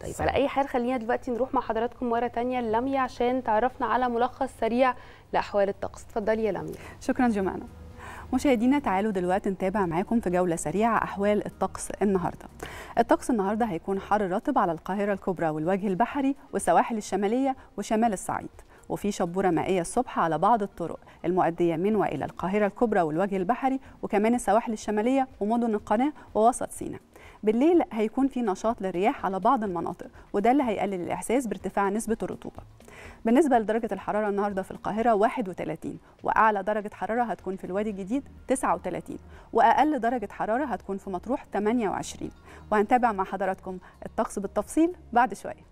طيب على اي حال خلينا دلوقتي نروح مع حضراتكم مره ثانيه لميا عشان تعرفنا على ملخص سريع لاحوال الطقس اتفضلي يا لميا شكرا جمانه مشاهدينا تعالوا دلوقتي نتابع معاكم في جولة سريعة أحوال الطقس النهاردة الطقس النهاردة هيكون حر رطب على القاهرة الكبرى والوجه البحري والسواحل الشمالية وشمال الصعيد وفي شبورة مائية الصبح على بعض الطرق المؤدية من وإلى القاهرة الكبرى والوجه البحري وكمان السواحل الشمالية ومدن القناة ووسط سيناء بالليل هيكون في نشاط للرياح على بعض المناطق وده اللي هيقلل الاحساس بارتفاع نسبه الرطوبه بالنسبه لدرجه الحراره النهارده في القاهره 31 واعلى درجه حراره هتكون في الوادي الجديد 39 واقل درجه حراره هتكون في مطروح 28 وهنتابع مع حضراتكم الطقس بالتفصيل بعد شويه